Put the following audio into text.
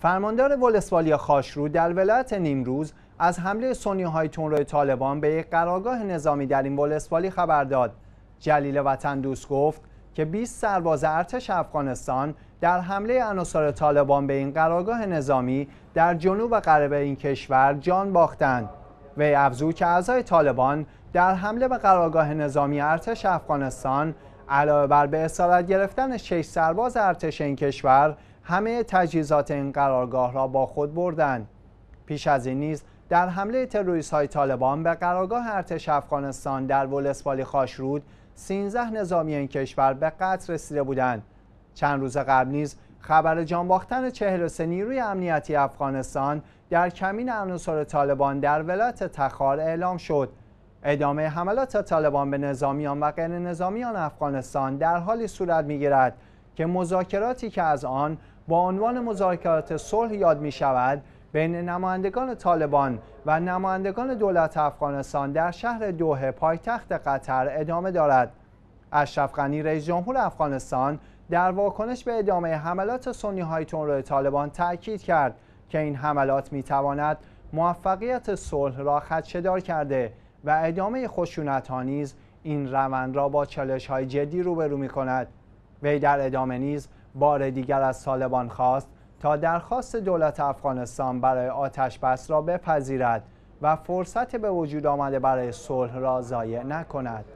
فرماندار ولسوالیا خاشرو در ولایت نیمروز از حمله سنی های تونروی طالبان به یک قرارگاه نظامی در این ولسوالی خبر داد. جلیل وطن دوست گفت که 20 سرباز ارتش افغانستان در حمله عناصر طالبان به این قرارگاه نظامی در جنوب و غرب این کشور جان باختند. وی افزود که اعضای طالبان در حمله به قرارگاه نظامی ارتش افغانستان علاوه بر به اسارت گرفتن 6 سرباز ارتش این کشور همه تجهیزات این قرارگاه را با خود بردند پیش از این نیز در حمله تروریست های طالبان به قرارگاه ارتش افغانستان در ولسوالی خاشرود 13 نظامی این کشور به قتل رسیده بودند چند روز قبل نیز خبر جانباختن 43 نیروی امنیتی افغانستان در کمین عناصر طالبان در ولایت تخار اعلام شد ادامه حملات طالبان به نظامیان و غیر نظامیان افغانستان در حالی صورت میگیرد که مذاکراتی که از آن با عنوان مذاکرات صلح یاد می شود بین نمایندگان طالبان و نمایندگان دولت افغانستان در شهر دوه پایتخت قطر ادامه دارد. اشرف غنی رئیس جمهور افغانستان در واکنش به ادامه حملات سنی های تندرو طالبان تاکید کرد که این حملات می تواند موفقیت صلح را خدشهدار کرده و ادامه خشونت ها نیز این روند را با چالش های جدی روبرو می کند. وی در ادامه نیز بار دیگر از طالبان خواست تا درخواست دولت افغانستان برای آتش بس را بپذیرد و فرصت به وجود آمده برای صلح را ضایع نکند